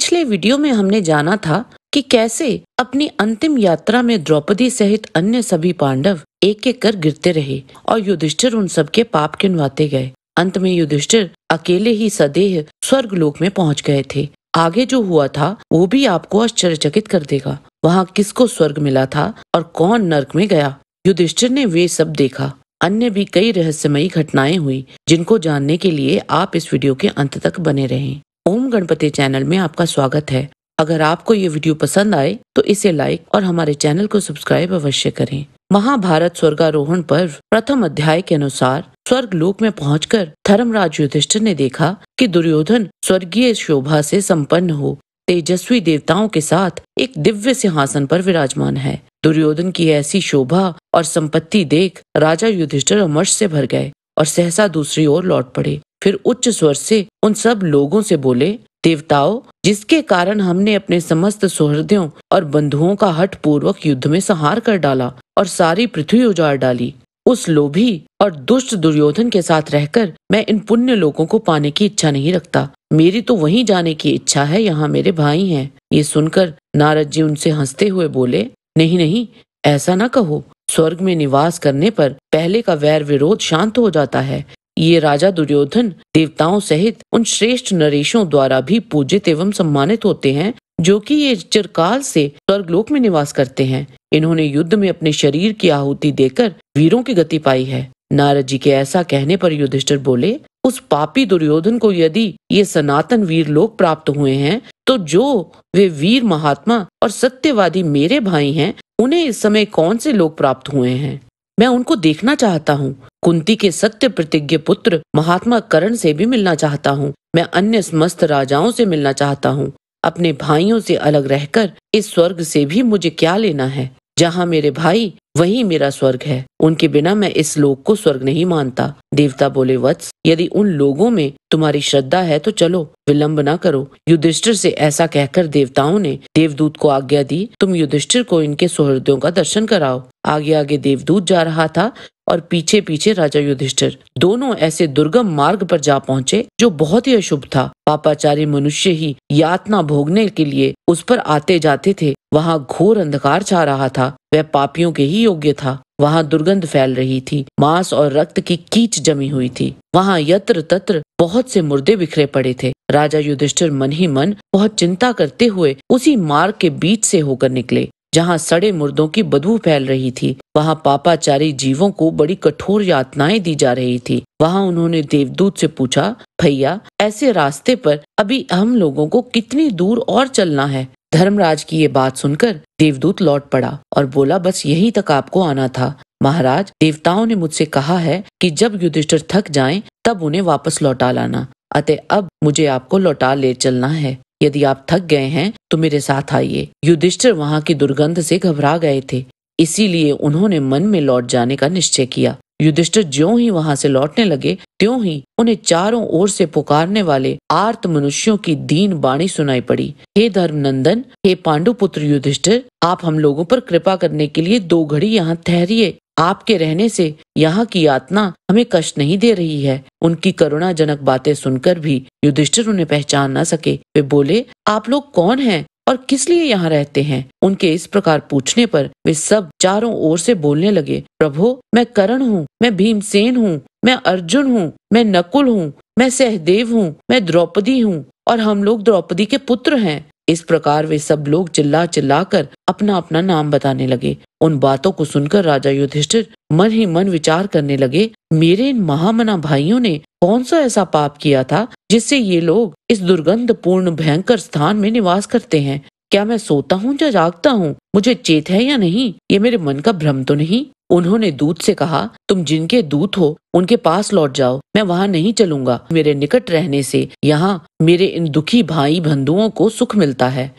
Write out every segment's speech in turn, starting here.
पिछले वीडियो में हमने जाना था कि कैसे अपनी अंतिम यात्रा में द्रौपदी सहित अन्य सभी पांडव एक एक कर गिरते रहे और युधिष्ठिर उन सबके पाप गिनवाते गए अंत में युधिष्ठिर अकेले ही सदेह स्वर्ग लोक में पहुंच गए थे आगे जो हुआ था वो भी आपको आश्चर्यचकित कर देगा वहाँ किसको स्वर्ग मिला था और कौन नर्क में गया युधिष्ठिर ने वे सब देखा अन्य भी कई रहस्यमयी घटनाएं हुई जिनको जानने के लिए आप इस वीडियो के अंत तक बने रहें ओम गणपति चैनल में आपका स्वागत है अगर आपको ये वीडियो पसंद आए तो इसे लाइक और हमारे चैनल को सब्सक्राइब अवश्य करें महाभारत स्वर्गारोहण पर्व प्रथम अध्याय के अनुसार स्वर्ग लोक में पहुंचकर धर्मराज युधिष्ठिर ने देखा कि दुर्योधन स्वर्गीय शोभा से संपन्न हो तेजस्वी देवताओं के साथ एक दिव्य सिंहासन पर विराजमान है दुर्योधन की ऐसी शोभा और संपत्ति देख राजा युधिष्ठिर अमर्ष से भर गए और सहसा दूसरी ओर लौट पड़े फिर उच्च स्वर से उन सब लोगों से बोले देवताओं जिसके कारण हमने अपने समस्त सुहृदयों और बंधुओं का हट पूर्वक युद्ध में संहार कर डाला और सारी पृथ्वी उजाड़ डाली उस लोभी और दुष्ट दुर्योधन के साथ रहकर मैं इन पुण्य लोगों को पाने की इच्छा नहीं रखता मेरी तो वहीं जाने की इच्छा है यहाँ मेरे भाई हैं ये सुनकर नारद जी उनसे हंसते हुए बोले नहीं नहीं ऐसा ना कहो स्वर्ग में निवास करने पर पहले का वैर विरोध शांत हो जाता है ये राजा दुर्योधन देवताओं सहित उन श्रेष्ठ नरेशों द्वारा भी पूजित एवं सम्मानित होते हैं जो कि ये चिरकाल से स्वर्गलोक में निवास करते हैं इन्होंने युद्ध में अपने शरीर की आहुति देकर वीरों की गति पाई है नारद जी के ऐसा कहने पर युधिष्ठिर बोले उस पापी दुर्योधन को यदि ये सनातन वीर लोक प्राप्त हुए हैं तो जो वे वीर महात्मा और सत्यवादी मेरे भाई हैं उन्हें इस समय कौन से लोग प्राप्त हुए हैं मैं उनको देखना चाहता हूँ कुंती के सत्य प्रतिज्ञ पुत्र महात्मा करण से भी मिलना चाहता हूँ मैं अन्य समस्त राजाओं से मिलना चाहता हूँ अपने भाइयों से अलग रहकर इस स्वर्ग से भी मुझे क्या लेना है जहाँ मेरे भाई वही मेरा स्वर्ग है उनके बिना मैं इस लोक को स्वर्ग नहीं मानता देवता बोले वत्स यदि उन लोगों में तुम्हारी श्रद्धा है तो चलो विलंब न करो युधिष्ठिर से ऐसा कहकर देवताओं ने देवदूत को आज्ञा दी तुम युधिष्ठिर को इनके सुहृदयों का दर्शन कराओ आगे आगे देवदूत जा रहा था और पीछे पीछे राजा युधिष्ठिर दोनों ऐसे दुर्गम मार्ग पर जा पहुंचे जो बहुत ही अशुभ था पापाचारी मनुष्य ही यातना भोगने के लिए उस पर आते जाते थे वहाँ घोर अंधकार छा रहा था वह पापियों के ही योग्य था वहाँ दुर्गंध फैल रही थी मांस और रक्त की कीच जमी हुई थी वहाँ यत्र तत्र बहुत से मुर्दे बिखरे पड़े थे राजा युधिष्ठिर मन ही मन बहुत चिंता करते हुए उसी मार्ग के बीच से होकर निकले जहाँ सड़े मुर्दों की बदबू फैल रही थी वहाँ पापाचारी जीवों को बड़ी कठोर यातनाएं दी जा रही थी वहाँ उन्होंने देवदूत से पूछा भैया ऐसे रास्ते पर अभी हम लोगों को कितनी दूर और चलना है धर्मराज की ये बात सुनकर देवदूत लौट पड़ा और बोला बस यही तक आपको आना था महाराज देवताओं ने मुझसे कहा है कि जब युधिष्ठिर थक जाएं तब उन्हें वापस लौटा लाना अतः अब मुझे आपको लौटा ले चलना है यदि आप थक गए हैं तो मेरे साथ आइए युधिष्ठिर वहां की दुर्गंध से घबरा गए थे इसीलिए उन्होंने मन में लौट जाने का निश्चय किया युधिष्ठिर ज्यो ही वहां से लौटने लगे त्यों ही उन्हें चारों ओर से पुकारने वाले आर्त मनुष्यों की दीन बाणी सुनाई पड़ी हे धर्म नंदन हे पांडु पुत्र युधिष्ठिर आप हम लोगों पर कृपा करने के लिए दो घड़ी यहाँ ठहरिए आपके रहने से यहाँ की यातना हमें कष्ट नहीं दे रही है उनकी करुणा जनक बातें सुनकर भी युधिष्ठिर उन्हें पहचान न सके वे बोले आप लोग कौन हैं और किस लिए यहाँ रहते हैं उनके इस प्रकार पूछने पर वे सब चारों ओर से बोलने लगे प्रभो मैं करण हूँ मैं भीमसेन हूँ मैं अर्जुन हूँ मैं नकुल हूँ मैं सहदेव हूँ मैं द्रौपदी हूँ और हम लोग द्रौपदी के पुत्र हैं इस प्रकार वे सब लोग चिल्ला चिल्ला कर अपना अपना नाम बताने लगे उन बातों को सुनकर राजा युधिष्ठिर मन ही मन विचार करने लगे मेरे इन महामना भाइयों ने कौन सा ऐसा पाप किया था जिससे ये लोग इस दुर्गंध पूर्ण भयंकर स्थान में निवास करते हैं क्या मैं सोता हूँ या जागता हूँ मुझे चेत है या नहीं ये मेरे मन का भ्रम तो नहीं उन्होंने दूत से कहा तुम जिनके दूत हो उनके पास लौट जाओ मैं वहाँ नहीं चलूंगा मेरे निकट रहने से यहाँ मेरे इन दुखी भाई बंधुओं को सुख मिलता है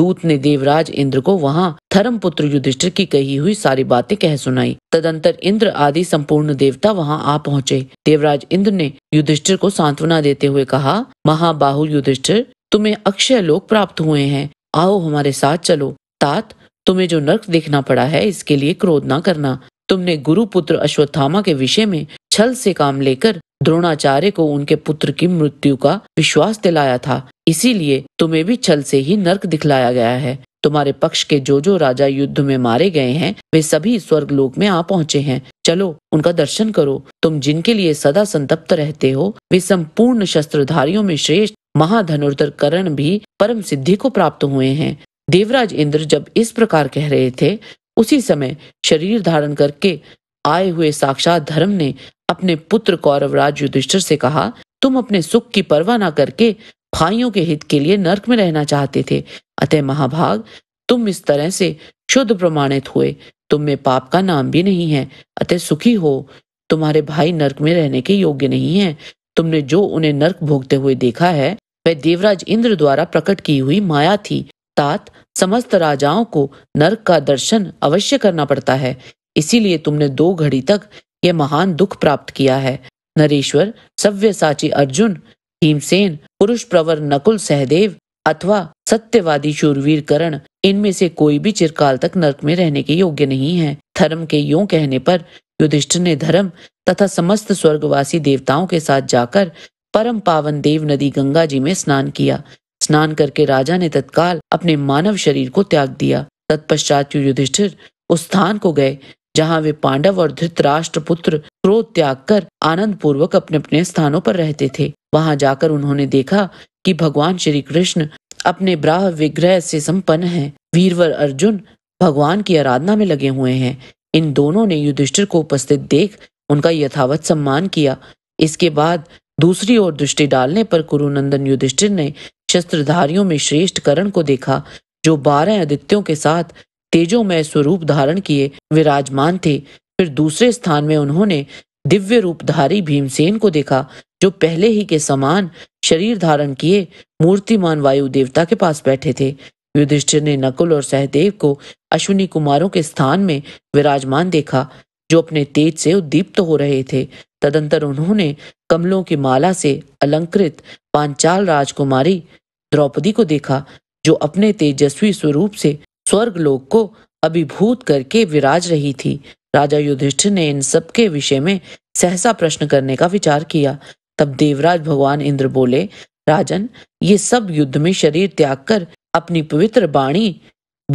दूत ने देवराज इंद्र को वहाँ धर्म पुत्र युधिष्ठिर की कही हुई सारी बातें कह सुनाई तदंतर इंद्र आदि संपूर्ण देवता वहाँ आ पहुँचे देवराज इंद्र ने युधिष्ठिर को सांत्वना देते हुए कहा महाबाहु युधिष्ठिर तुम्हें अक्षय लोक प्राप्त हुए हैं आओ हमारे साथ चलो तात तुम्हें जो नर्क देखना पड़ा है इसके लिए क्रोध ना करना तुमने गुरु पुत्र अश्वत्थामा के विषय में छल से काम लेकर द्रोणाचार्य को उनके पुत्र की मृत्यु का विश्वास दिलाया था इसीलिए तुम्हें भी छल से ही नर्क दिखलाया गया है तुम्हारे पक्ष के जो जो राजा युद्ध में मारे गए हैं वे सभी स्वर्ग लोक में आ पहुंचे हैं चलो उनका दर्शन करो तुम जिनके लिए सदा संतप्त रहते हो वे संपूर्ण शस्त्रधारियों में श्रेष्ठ महाधनुर्धर करण भी परम सिद्धि को प्राप्त हुए हैं देवराज इंद्र जब इस प्रकार कह रहे थे उसी समय शरीर धारण करके आए हुए साक्षात धर्म ने अपने पुत्र कौरवराज युधिष्ठिर से कहा तुम अपने सुख की परवाह ना करके भाइयों के हित के लिए नर्क में रहना चाहते थे अतः महाभाग तुम इस तरह से शुद्ध प्रमाणित हुए तुम में पाप का नाम भी नहीं है अतः सुखी हो तुम्हारे भाई नर्क में रहने के योग्य नहीं है तुमने जो उन्हें नर्क भोगते हुए देखा है वह देवराज इंद्र द्वारा प्रकट की हुई माया थी तात समस्त राजाओं को नरक का दर्शन अवश्य करना पड़ता है इसीलिए तुमने दो घड़ी तक यह महान दुख प्राप्त किया है नरेश्वर सव्य साची अर्जुन भीमसेन पुरुष प्रवर नकुल सहदेव अथवा सत्यवादी शूरवीर करण इनमें से कोई भी चिरकाल तक नरक में रहने के योग्य नहीं है धर्म के यो कहने पर युधिष्ठिर ने धर्म तथा समस्त स्वर्गवासी देवताओं के साथ जाकर परम पावन देव नदी गंगा जी में स्नान किया स्नान करके राजा ने तत्काल अपने मानव शरीर को त्याग दिया तत्पश्चात युधिष्ठिर उस स्थान को गए जहाँ वे पांडव और धृतराष्ट्र पुत्र क्रोध त्याग कर आनंद पूर्वक अपने अपने स्थानों पर रहते थे वहां जाकर उन्होंने देखा कि भगवान श्री कृष्ण अपने ब्राह विग्रह से संपन्न हैं वीरवर अर्जुन भगवान की आराधना में लगे हुए हैं इन दोनों ने युधिष्ठिर को उपस्थित देख उनका यथावत सम्मान किया इसके बाद दूसरी ओर दृष्टि डालने पर कुरुनंदन युधिष्ठिर ने शस्त्रधारियों में श्रेष्ठ करण को देखा जो बारह आदित्यों के साथ तेजोमय स्वरूप धारण किए विराजमान थे फिर दूसरे स्थान में उन्होंने दिव्य रूपधारी भीमसेन को देखा जो पहले ही के समान शरीर धारण किए मूर्तिमान वायु देवता के पास बैठे थे युधिष्ठिर ने नकुल और सहदेव को अश्विनी कुमारों के स्थान में विराजमान देखा जो अपने तेज से उद्दीप्त हो रहे थे तदंतर उन्होंने कमलों की माला से अलंकृत पांचाल राजकुमारी द्रौपदी को देखा जो अपने तेजस्वी स्वरूप से स्वर्गलोक को अभिभूत करके विराज रही थी राजा युधिष्ठिर ने इन सब के विषय में सहसा प्रश्न करने का विचार किया तब देवराज भगवान इंद्र बोले राजन ये सब युद्ध में शरीर त्याग कर अपनी पवित्र बाणी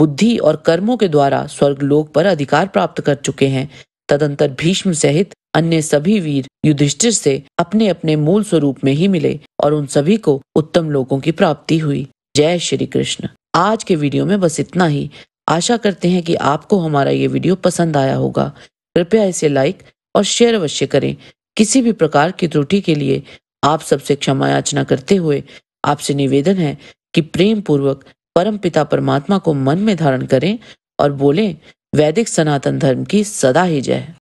बुद्धि और कर्मों के द्वारा स्वर्गलोक पर अधिकार प्राप्त कर चुके हैं तदंतर भीष्म सहित अन्य सभी वीर युधिष्ठिर से अपने अपने मूल स्वरूप में ही मिले और उन सभी को उत्तम लोगों की प्राप्ति हुई जय श्री कृष्ण आज के वीडियो में बस इतना ही आशा करते हैं कि आपको हमारा ये वीडियो पसंद आया होगा कृपया इसे लाइक और शेयर अवश्य करें किसी भी प्रकार की त्रुटि के लिए आप सबसे क्षमा याचना करते हुए आपसे निवेदन है कि प्रेम पूर्वक परम पिता परमात्मा को मन में धारण करें और बोलें वैदिक सनातन धर्म की सदा ही जय